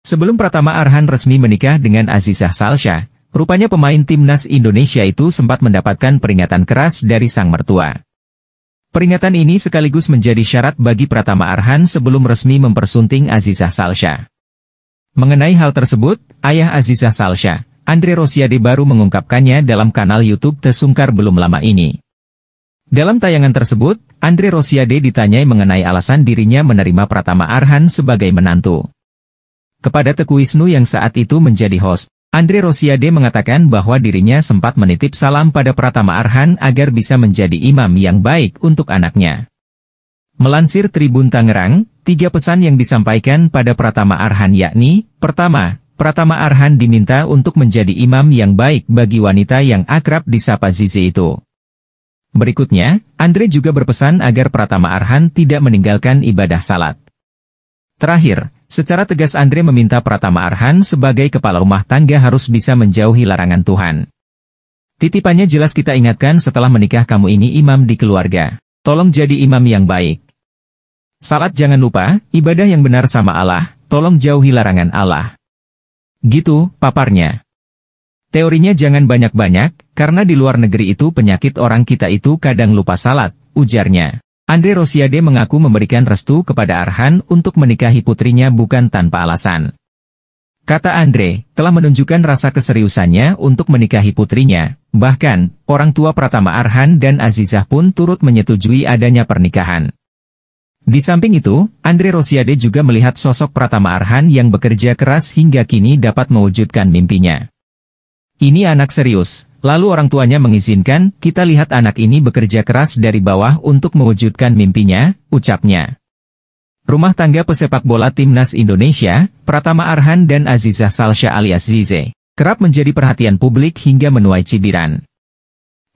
Sebelum Pratama Arhan resmi menikah dengan Azizah Salsha, rupanya pemain timnas Indonesia itu sempat mendapatkan peringatan keras dari sang mertua. Peringatan ini sekaligus menjadi syarat bagi Pratama Arhan sebelum resmi mempersunting Azizah Salsha. Mengenai hal tersebut, ayah Azizah Salsha, Andre Rosiade baru mengungkapkannya dalam kanal YouTube Tesungkar belum lama ini. Dalam tayangan tersebut, Andre Rosiade ditanyai mengenai alasan dirinya menerima Pratama Arhan sebagai menantu. Kepada Teku Wisnu yang saat itu menjadi host, Andre Rosiade mengatakan bahwa dirinya sempat menitip salam pada Pratama Arhan agar bisa menjadi imam yang baik untuk anaknya. Melansir Tribun Tangerang, tiga pesan yang disampaikan pada Pratama Arhan yakni, pertama, Pratama Arhan diminta untuk menjadi imam yang baik bagi wanita yang akrab di Sapa Zizi itu. Berikutnya, Andre juga berpesan agar Pratama Arhan tidak meninggalkan ibadah salat. Terakhir, Secara tegas Andre meminta Pratama Arhan sebagai kepala rumah tangga harus bisa menjauhi larangan Tuhan. Titipannya jelas kita ingatkan setelah menikah kamu ini imam di keluarga. Tolong jadi imam yang baik. Salat jangan lupa, ibadah yang benar sama Allah, tolong jauhi larangan Allah. Gitu, paparnya. Teorinya jangan banyak-banyak, karena di luar negeri itu penyakit orang kita itu kadang lupa salat, ujarnya. Andre Rosiade mengaku memberikan restu kepada Arhan untuk menikahi putrinya bukan tanpa alasan. Kata Andre, telah menunjukkan rasa keseriusannya untuk menikahi putrinya, bahkan, orang tua Pratama Arhan dan Azizah pun turut menyetujui adanya pernikahan. Di samping itu, Andre Rosiade juga melihat sosok Pratama Arhan yang bekerja keras hingga kini dapat mewujudkan mimpinya. Ini anak serius. Lalu orang tuanya mengizinkan, kita lihat anak ini bekerja keras dari bawah untuk mewujudkan mimpinya, ucapnya. Rumah tangga pesepak bola Timnas Indonesia, Pratama Arhan dan Azizah Salsha alias Zize, kerap menjadi perhatian publik hingga menuai cibiran.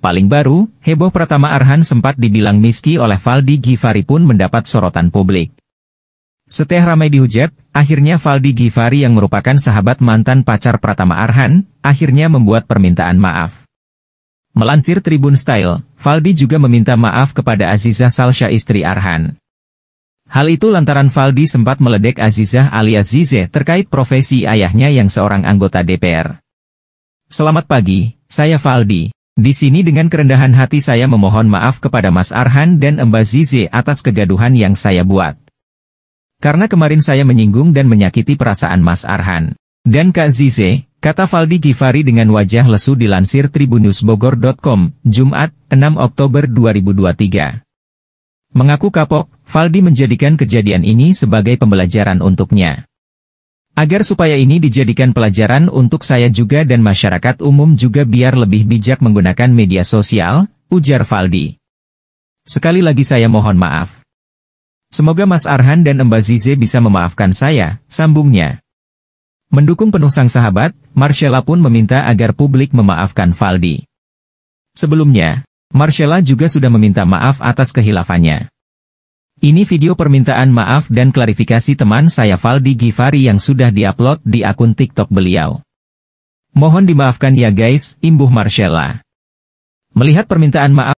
Paling baru, heboh Pratama Arhan sempat dibilang miski oleh Valdi Givari pun mendapat sorotan publik. Setelah ramai dihujat, akhirnya Valdi Givari yang merupakan sahabat mantan pacar Pratama Arhan, akhirnya membuat permintaan maaf. Melansir Tribun Style, Valdi juga meminta maaf kepada Azizah Salsha istri Arhan. Hal itu lantaran Valdi sempat meledek Azizah alias Zize terkait profesi ayahnya yang seorang anggota DPR. Selamat pagi, saya Valdi. Di sini dengan kerendahan hati saya memohon maaf kepada Mas Arhan dan Mbak Zize atas kegaduhan yang saya buat. Karena kemarin saya menyinggung dan menyakiti perasaan Mas Arhan. Dan Kak Zize, kata Valdi Givari dengan wajah lesu dilansir tribunusbogor.com, Jumat, 6 Oktober 2023. Mengaku kapok, Valdi menjadikan kejadian ini sebagai pembelajaran untuknya. Agar supaya ini dijadikan pelajaran untuk saya juga dan masyarakat umum juga biar lebih bijak menggunakan media sosial, ujar Valdi. Sekali lagi saya mohon maaf. Semoga Mas Arhan dan Mbak Zize bisa memaafkan saya, sambungnya. Mendukung penuh sang sahabat, Marcella pun meminta agar publik memaafkan Valdi. Sebelumnya, Marcella juga sudah meminta maaf atas kehilafannya. Ini video permintaan maaf dan klarifikasi teman saya Valdi Givari yang sudah diupload di akun TikTok beliau. Mohon dimaafkan ya guys, imbuh Marcella. Melihat permintaan maaf,